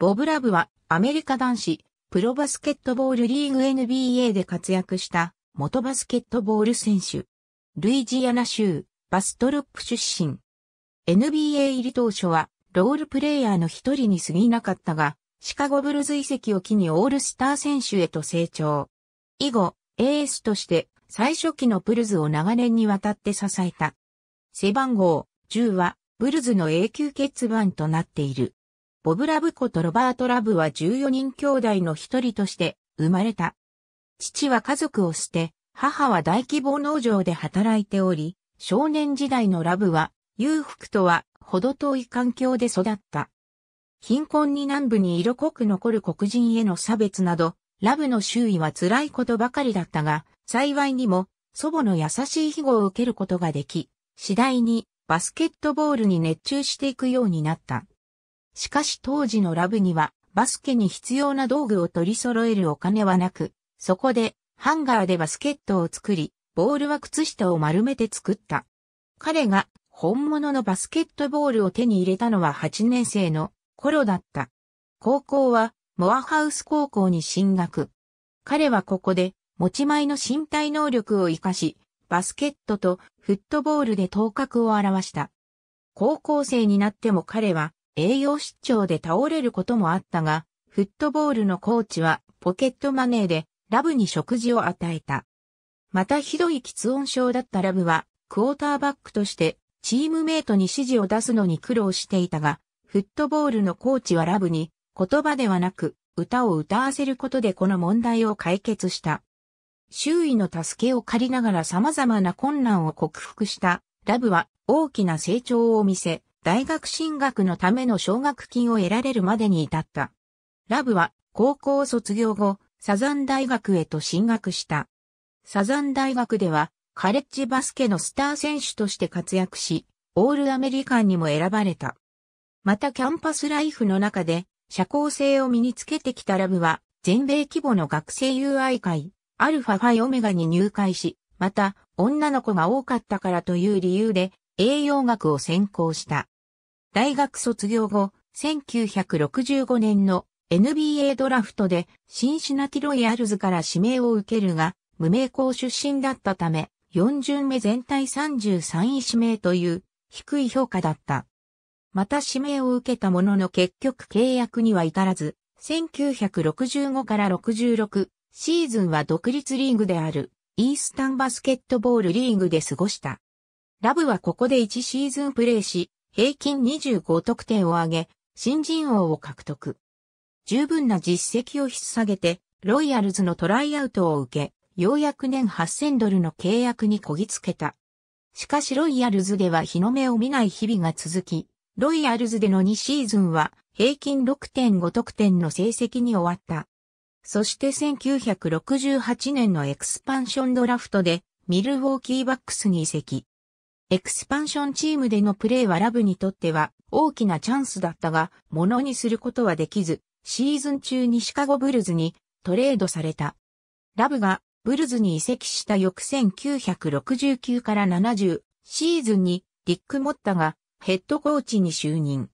ボブラブはアメリカ男子プロバスケットボールリーグ NBA で活躍した元バスケットボール選手。ルイジアナ州バストロップ出身。NBA 入り当初はロールプレイヤーの一人に過ぎなかったが、シカゴブルズ遺跡を機にオールスター選手へと成長。以後、エースとして最初期のブルズを長年にわたって支えた。背番号10はブルズの永久欠番となっている。ボブ・ラブ子とロバート・ラブは14人兄弟の一人として生まれた。父は家族を捨て、母は大規模農場で働いており、少年時代のラブは裕福とは程遠い環境で育った。貧困に南部に色濃く残る黒人への差別など、ラブの周囲は辛いことばかりだったが、幸いにも祖母の優しい庇護を受けることができ、次第にバスケットボールに熱中していくようになった。しかし当時のラブにはバスケに必要な道具を取り揃えるお金はなく、そこでハンガーでバスケットを作り、ボールは靴下を丸めて作った。彼が本物のバスケットボールを手に入れたのは8年生の頃だった。高校はモアハウス高校に進学。彼はここで持ち前の身体能力を活かし、バスケットとフットボールで頭角を現した。高校生になっても彼は栄養失調で倒れることもあったが、フットボールのコーチはポケットマネーでラブに食事を与えた。またひどい喫音症だったラブは、クォーターバックとしてチームメイトに指示を出すのに苦労していたが、フットボールのコーチはラブに言葉ではなく歌を歌わせることでこの問題を解決した。周囲の助けを借りながら様々な困難を克服したラブは大きな成長を見せ、大学進学のための奨学金を得られるまでに至った。ラブは高校卒業後、サザン大学へと進学した。サザン大学ではカレッジバスケのスター選手として活躍し、オールアメリカンにも選ばれた。またキャンパスライフの中で社交性を身につけてきたラブは全米規模の学生友愛会、アルファファイオメガに入会し、また女の子が多かったからという理由で栄養学を専攻した。大学卒業後、1965年の NBA ドラフトでシンシナティロイヤルズから指名を受けるが、無名校出身だったため、4巡目全体33位指名という低い評価だった。また指名を受けたものの結局契約には至らず、1965から66シーズンは独立リーグであるイースタンバスケットボールリーグで過ごした。ラブはここで1シーズンプレーし、平均25得点を挙げ、新人王を獲得。十分な実績を引っ下げて、ロイヤルズのトライアウトを受け、ようやく年8000ドルの契約にこぎつけた。しかしロイヤルズでは日の目を見ない日々が続き、ロイヤルズでの2シーズンは平均6.5得点の成績に終わった。そして1968年のエクスパンションドラフトでミルウォーキーバックスに移籍。エクスパンションチームでのプレーはラブにとっては大きなチャンスだったが、ものにすることはできず、シーズン中にシカゴブルズにトレードされた。ラブがブルズに移籍した翌1969から70シーズンにディック・モッタがヘッドコーチに就任。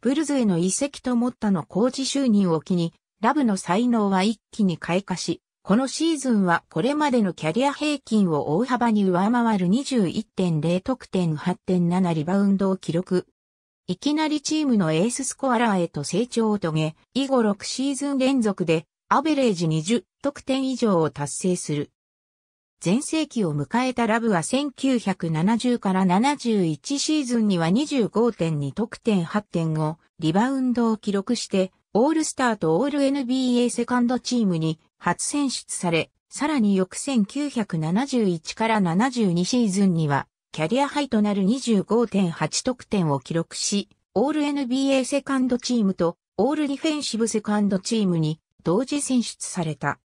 ブルズへの移籍とモッタのコーチ就任を機に、ラブの才能は一気に開花し、このシーズンはこれまでのキャリア平均を大幅に上回る21.0得点8.7リバウンドを記録。いきなりチームのエーススコアラーへと成長を遂げ、以後6シーズン連続でアベレージ20得点以上を達成する。前世紀を迎えたラブは1970から71シーズンには25.2得点8.5リバウンドを記録して、オールスターとオール NBA セカンドチームに初選出され、さらに翌1971から72シーズンには、キャリアハイとなる25.8得点を記録し、オール NBA セカンドチームとオールディフェンシブセカンドチームに同時選出された。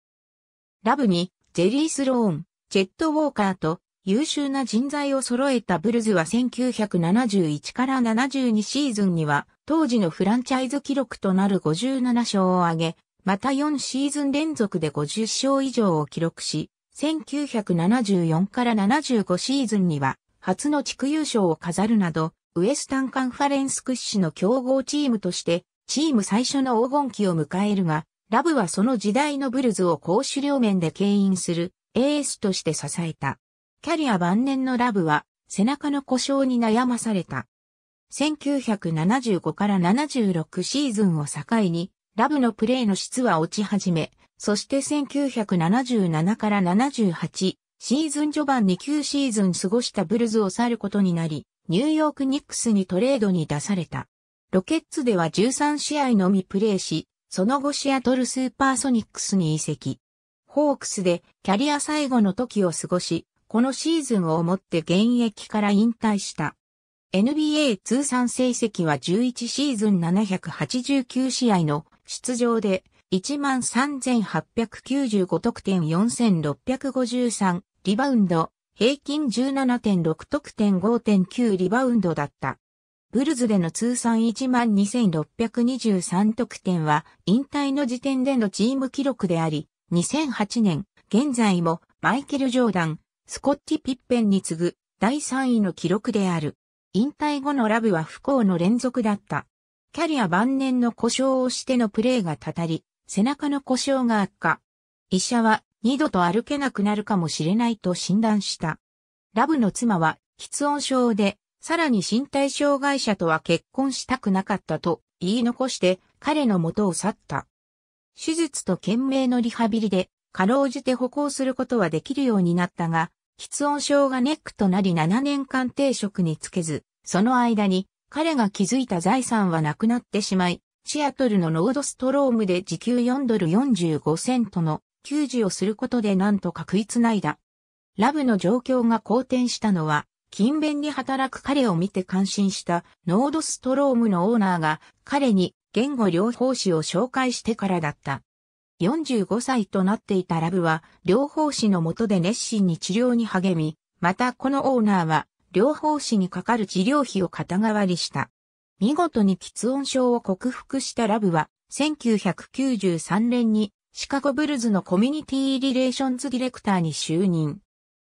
ラブにジェリー・スローン、ジェット・ウォーカーと優秀な人材を揃えたブルズは1971から72シーズンには当時のフランチャイズ記録となる57勝を挙げ、また4シーズン連続で50勝以上を記録し、1974から75シーズンには、初の地区優勝を飾るなど、ウエスタンカンファレンス屈指の強豪チームとして、チーム最初の黄金期を迎えるが、ラブはその時代のブルズを攻守両面で牽引するエースとして支えた。キャリア晩年のラブは背中の故障に悩まされた。1975から76シーズンを境にラブのプレーの質は落ち始め、そして1977から78、シーズン序盤に9シーズン過ごしたブルズを去ることになり、ニューヨークニックスにトレードに出された。ロケッツでは13試合のみプレーし、その後シアトルスーパーソニックスに移籍。ホークスでキャリア最後の時を過ごし、このシーズンをもって現役から引退した。NBA 通算成績は11シーズン789試合の出場で13,895得点4,653リバウンド、平均17.6得点5.9リバウンドだった。ブルズでの通算12,623得点は引退の時点でのチーム記録であり、2008年、現在もマイケル・ジョーダン、スコッティ・ピッペンに次ぐ第3位の記録である。引退後のラブは不幸の連続だった。キャリア晩年の故障をしてのプレーがたたり、背中の故障が悪化。医者は二度と歩けなくなるかもしれないと診断した。ラブの妻は、喫音症で、さらに身体障害者とは結婚したくなかったと言い残して彼の元を去った。手術と懸命のリハビリで、かろうじて歩行することはできるようになったが、喫音症がネックとなり7年間定職につけず、その間に彼が築いた財産はなくなってしまい、シアトルのノードストロームで時給4ドル45セントの給仕をすることでなんとか食いつないだ。ラブの状況が好転したのは、勤勉に働く彼を見て感心したノードストロームのオーナーが彼に言語療法士を紹介してからだった。45歳となっていたラブは療法士のとで熱心に治療に励み、またこのオーナーは療法士にかかる治療費を肩代わりした。見事に喫音症を克服したラブは、1993年にシカゴブルズのコミュニティリレーションズディレクターに就任。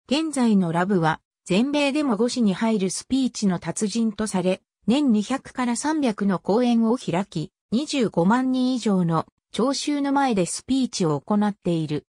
現在のラブは、全米でも5市に入るスピーチの達人とされ、年200から300の講演を開き、25万人以上の聴衆の前でスピーチを行っている。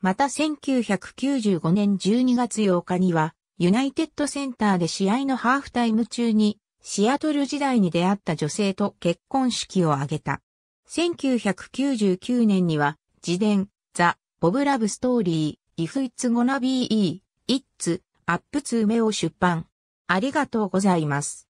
また1995年12月8日には、ユナイテッドセンターで試合のハーフタイム中に、シアトル時代に出会った女性と結婚式を挙げた。1999年には、自伝、ザ・ボブラブストーリー、イフ・イッツ・ゴナ・ビー・イ Be アップ・ツ・ u メを出版。ありがとうございます。